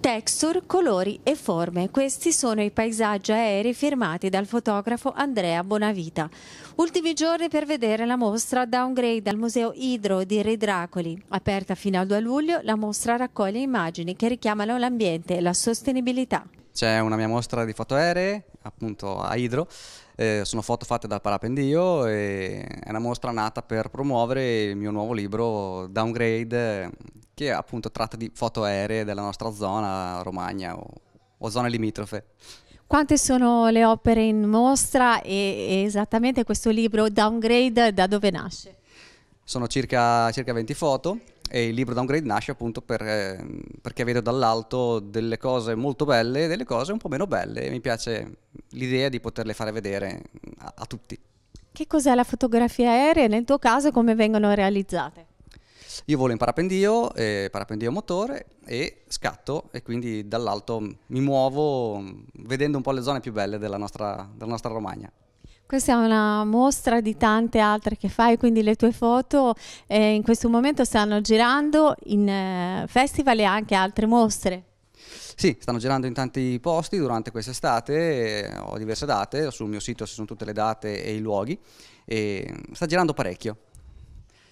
Texture, colori e forme. Questi sono i paesaggi aerei firmati dal fotografo Andrea Bonavita. Ultimi giorni per vedere la mostra Downgrade al Museo Idro di Re Dracoli. Aperta fino al 2 luglio, la mostra raccoglie immagini che richiamano l'ambiente e la sostenibilità. C'è una mia mostra di foto aeree, appunto a Idro, eh, sono foto fatte dal parapendio e è una mostra nata per promuovere il mio nuovo libro Downgrade che appunto tratta di foto aeree della nostra zona, Romagna o, o zone limitrofe. Quante sono le opere in mostra e, e esattamente questo libro Downgrade da dove nasce? Sono circa, circa 20 foto e il libro Downgrade nasce appunto per, ehm, perché vedo dall'alto delle cose molto belle e delle cose un po' meno belle e mi piace l'idea di poterle fare vedere a, a tutti. Che cos'è la fotografia aerea nel tuo caso e come vengono realizzate? Io volo in parapendio, eh, parapendio motore e scatto e quindi dall'alto mi muovo mm, vedendo un po' le zone più belle della nostra, della nostra Romagna. Questa è una mostra di tante altre che fai, quindi le tue foto eh, in questo momento stanno girando in eh, festival e anche altre mostre. Sì, stanno girando in tanti posti durante quest'estate, eh, ho diverse date, sul mio sito ci sono tutte le date e i luoghi, e sta girando parecchio.